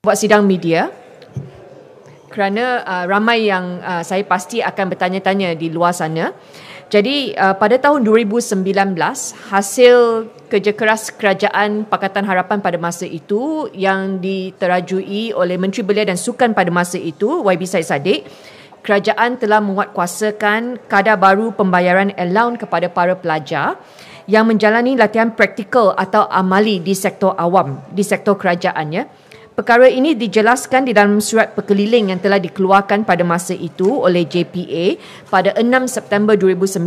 buat sidang media kerana uh, ramai yang uh, saya pasti akan bertanya-tanya di luar sana. Jadi uh, pada tahun 2019 hasil kerja keras kerajaan Pakatan Harapan pada masa itu yang diterajui oleh Menteri Belia dan Sukan pada masa itu YB Said Saddiq kerajaan telah menguatkuasakan kadar baru pembayaran allowance kepada para pelajar yang menjalani latihan praktikal atau amali di sektor awam di sektor kerajaannya. Perkara ini dijelaskan di dalam surat perkeliling yang telah dikeluarkan pada masa itu oleh JPA pada 6 September 2019.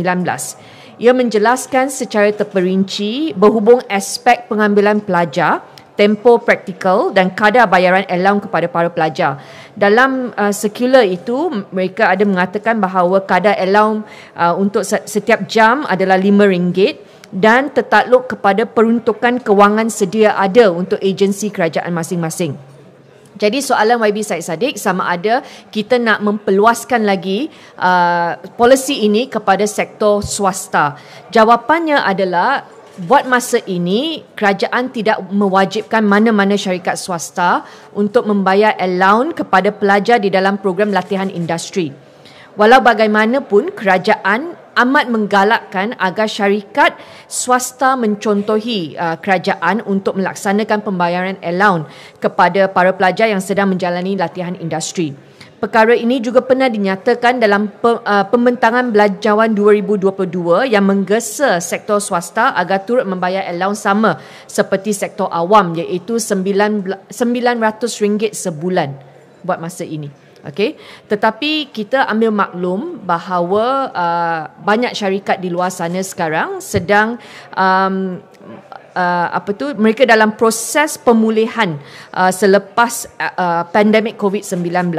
Ia menjelaskan secara terperinci berhubung aspek pengambilan pelajar tempo praktikal dan kadar bayaran allowance kepada para pelajar. Dalam uh, circular itu, mereka ada mengatakan bahawa kadar allowance uh, untuk setiap jam adalah RM5 dan tertakluk kepada peruntukan kewangan sedia ada untuk agensi kerajaan masing-masing. Jadi soalan YB Said Sadiq sama ada kita nak memperluaskan lagi uh, polisi ini kepada sektor swasta. Jawapannya adalah buat masa ini kerajaan tidak mewajibkan mana-mana syarikat swasta untuk membayar allowance kepada pelajar di dalam program latihan industri. Walau bagaimanapun kerajaan amat menggalakkan agar syarikat swasta mencontohi uh, kerajaan untuk melaksanakan pembayaran allowance kepada para pelajar yang sedang menjalani latihan industri. Perkara ini juga pernah dinyatakan dalam uh, pembentangan belanjawan 2022 yang menggesa sektor swasta agar turut membayar allowance sama seperti sektor awam iaitu RM900 sebulan buat masa ini. Okay. Tetapi kita ambil maklum bahawa uh, banyak syarikat di luar sana sekarang sedang um, uh, apa tu mereka dalam proses pemulihan uh, selepas uh, pandemik COVID-19.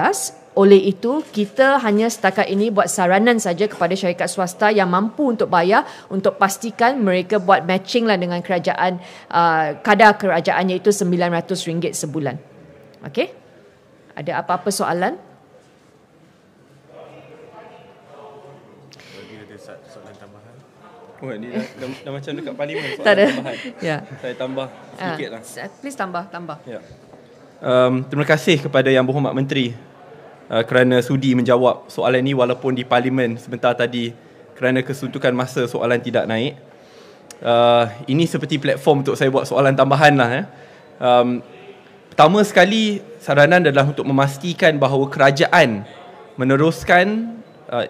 Oleh itu, kita hanya setakat ini buat saranan saja kepada syarikat swasta yang mampu untuk bayar untuk pastikan mereka buat matching lah dengan kerajaan uh, kadar kerajaannya itu RM900 sebulan. Okey? Ada apa-apa soalan? Oh, ni dah, dah, macam dekat parlimen soalan tambahan. Ya. Saya tambah ah, sedikit lah. Please tambah, tambah. Ya. Um, terima kasih kepada Yang Berhormat Menteri uh, kerana sudi menjawab soalan ini walaupun di parlimen sebentar tadi kerana kesuntukan masa soalan tidak naik. Uh, ini seperti platform untuk saya buat soalan tambahan lah. Eh. Um, pertama sekali, saranan adalah untuk memastikan bahawa kerajaan meneruskan uh,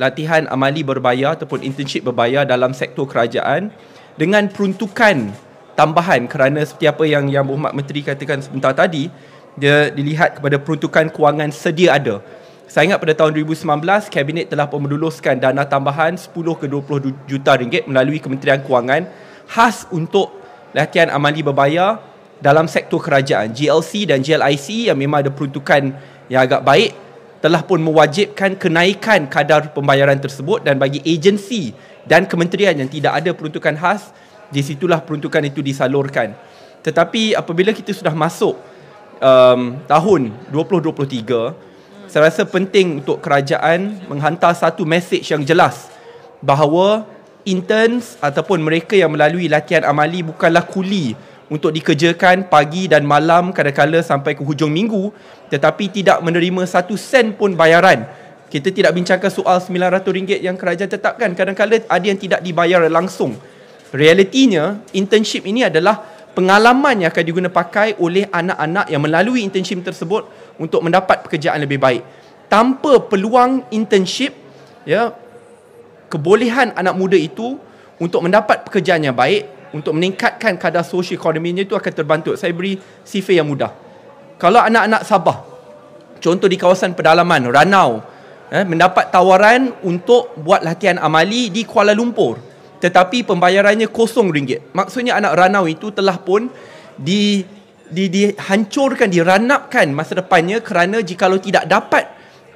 latihan amali berbayar ataupun internship berbayar dalam sektor kerajaan dengan peruntukan tambahan kerana seperti apa yang Yang Berhormat Menteri katakan sebentar tadi dia dilihat kepada peruntukan kewangan sedia ada. Saya ingat pada tahun 2019 kabinet telah pun meluluskan dana tambahan 10 ke 20 juta ringgit melalui Kementerian Kewangan khas untuk latihan amali berbayar dalam sektor kerajaan GLC dan GLIC yang memang ada peruntukan yang agak baik telah pun mewajibkan kenaikan kadar pembayaran tersebut dan bagi agensi dan kementerian yang tidak ada peruntukan khas di situlah peruntukan itu disalurkan. Tetapi apabila kita sudah masuk um, tahun 2023, saya rasa penting untuk kerajaan menghantar satu mesej yang jelas bahawa interns ataupun mereka yang melalui latihan amali bukanlah kuli untuk dikerjakan pagi dan malam kadang-kala sampai ke hujung minggu tetapi tidak menerima satu sen pun bayaran. Kita tidak bincangkan soal RM900 yang kerajaan tetapkan. Kadang-kala ada yang tidak dibayar langsung. Realitinya, internship ini adalah pengalaman yang akan pakai oleh anak-anak yang melalui internship tersebut untuk mendapat pekerjaan lebih baik. Tanpa peluang internship, ya, kebolehan anak muda itu untuk mendapat pekerjaan yang baik untuk meningkatkan kadar sosial ekonominya itu akan terbantut. Saya beri sifir yang mudah. Kalau anak-anak Sabah, contoh di kawasan pedalaman, Ranau, eh, mendapat tawaran untuk buat latihan amali di Kuala Lumpur. Tetapi pembayarannya kosong ringgit. Maksudnya anak Ranau itu telah pun di, di, dihancurkan, diranapkan masa depannya kerana jika tidak dapat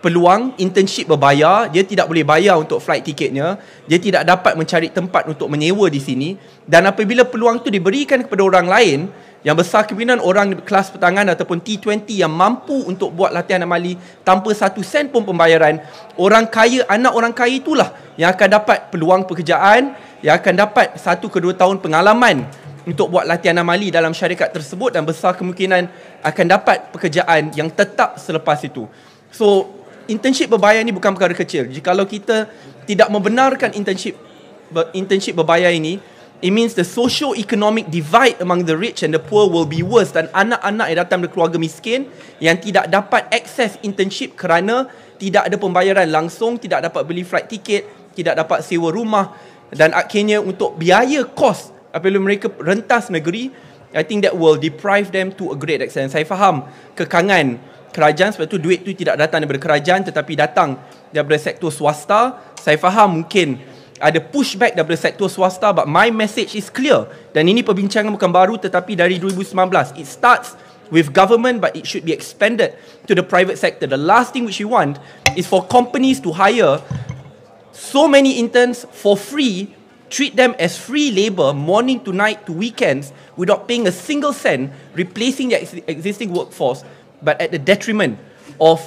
peluang internship berbayar, dia tidak boleh bayar untuk flight tiketnya, dia tidak dapat mencari tempat untuk menyewa di sini dan apabila peluang itu diberikan kepada orang lain, yang besar kemungkinan orang kelas petangan ataupun T20 yang mampu untuk buat latihan amali tanpa satu sen pun pembayaran, orang kaya, anak orang kaya itulah yang akan dapat peluang pekerjaan, yang akan dapat satu ke dua tahun pengalaman untuk buat latihan amali dalam syarikat tersebut dan besar kemungkinan akan dapat pekerjaan yang tetap selepas itu. So internship berbayar ini bukan perkara kecil. Jika kalau kita tidak membenarkan internship internship berbayar ini, it means the socio economic divide among the rich and the poor will be worse dan anak-anak yang datang dari keluarga miskin yang tidak dapat akses internship kerana tidak ada pembayaran langsung, tidak dapat beli flight ticket, tidak dapat sewa rumah dan akhirnya untuk biaya kos apabila mereka rentas negeri, I think that will deprive them to a great extent. Saya faham kekangan kerajaan sebab tu duit tu tidak datang daripada kerajaan tetapi datang daripada sektor swasta saya faham mungkin ada pushback daripada sektor swasta but my message is clear dan ini perbincangan bukan baru tetapi dari 2019 it starts with government but it should be expanded to the private sector the last thing which we want is for companies to hire so many interns for free treat them as free labor morning to night to weekends without paying a single cent replacing the ex- existing workforce but at the detriment of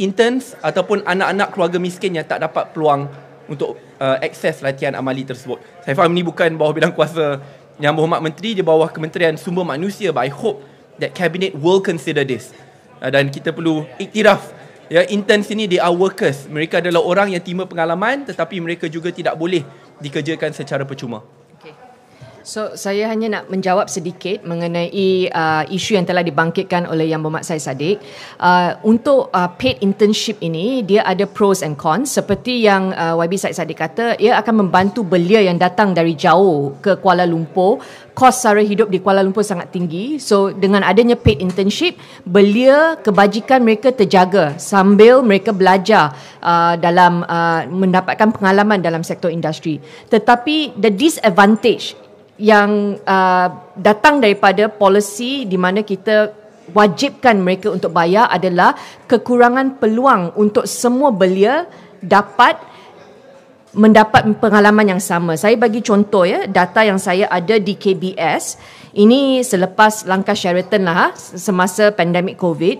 interns ataupun anak-anak keluarga miskin yang tak dapat peluang untuk uh, akses latihan amali tersebut. Saya faham ini bukan bawah bidang kuasa Yang Berhormat Menteri, di bawah Kementerian Sumber Manusia but I hope that Cabinet will consider this. Uh, dan kita perlu iktiraf. Ya, interns ini they are workers. Mereka adalah orang yang timba pengalaman tetapi mereka juga tidak boleh dikerjakan secara percuma. So saya hanya nak menjawab sedikit mengenai uh, isu yang telah dibangkitkan oleh Yang Bermak Saya Sadiq. Uh, untuk uh, paid internship ini, dia ada pros and cons. Seperti yang uh, YB Said Sadiq kata, ia akan membantu belia yang datang dari jauh ke Kuala Lumpur. Kos sara hidup di Kuala Lumpur sangat tinggi. So dengan adanya paid internship, belia kebajikan mereka terjaga sambil mereka belajar uh, dalam uh, mendapatkan pengalaman dalam sektor industri. Tetapi the disadvantage yang uh, datang daripada polisi di mana kita wajibkan mereka untuk bayar adalah kekurangan peluang untuk semua belia dapat mendapat pengalaman yang sama. Saya bagi contoh ya, data yang saya ada di KBS. Ini selepas langkah Sheraton lah ha, semasa pandemik COVID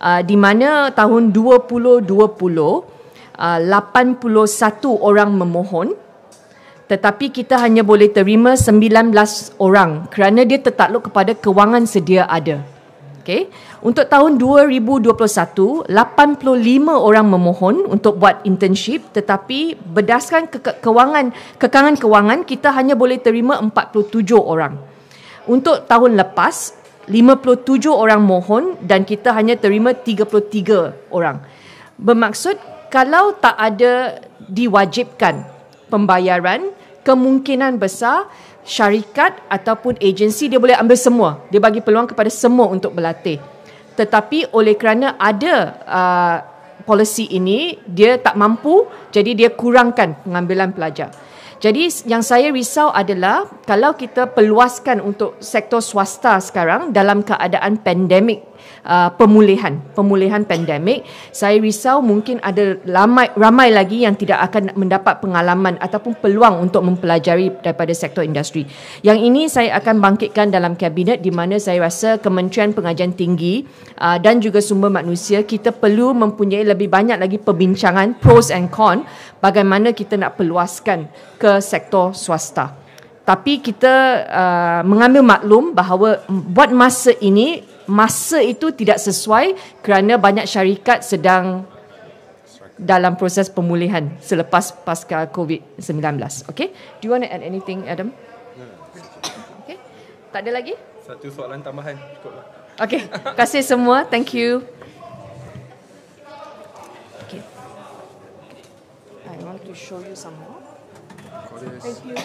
uh, di mana tahun 2020 uh, 81 orang memohon tetapi kita hanya boleh terima 19 orang kerana dia tertakluk kepada kewangan sedia ada. Okay. Untuk tahun 2021, 85 orang memohon untuk buat internship tetapi berdasarkan ke- kewangan, kekangan kewangan, kita hanya boleh terima 47 orang. Untuk tahun lepas, 57 orang mohon dan kita hanya terima 33 orang. Bermaksud kalau tak ada diwajibkan pembayaran, kemungkinan besar syarikat ataupun agensi dia boleh ambil semua. Dia bagi peluang kepada semua untuk berlatih. Tetapi oleh kerana ada uh, polisi ini, dia tak mampu jadi dia kurangkan pengambilan pelajar. Jadi yang saya risau adalah kalau kita peluaskan untuk sektor swasta sekarang dalam keadaan pandemik uh, pemulihan pemulihan pandemik saya risau mungkin ada ramai ramai lagi yang tidak akan mendapat pengalaman ataupun peluang untuk mempelajari daripada sektor industri yang ini saya akan bangkitkan dalam kabinet di mana saya rasa Kementerian Pengajian Tinggi uh, dan juga sumber manusia kita perlu mempunyai lebih banyak lagi perbincangan pros and con bagaimana kita nak peluaskan ke sektor swasta tapi kita uh, mengambil maklum bahawa buat masa ini masa itu tidak sesuai kerana banyak syarikat sedang dalam proses pemulihan selepas pasca COVID-19. Okay? Do you want to add anything, Adam? Okay. Tak ada lagi? Satu soalan tambahan. Cukuplah. Okay. Terima kasih semua. Thank you. Okay. I want to show you some more. これです。これね。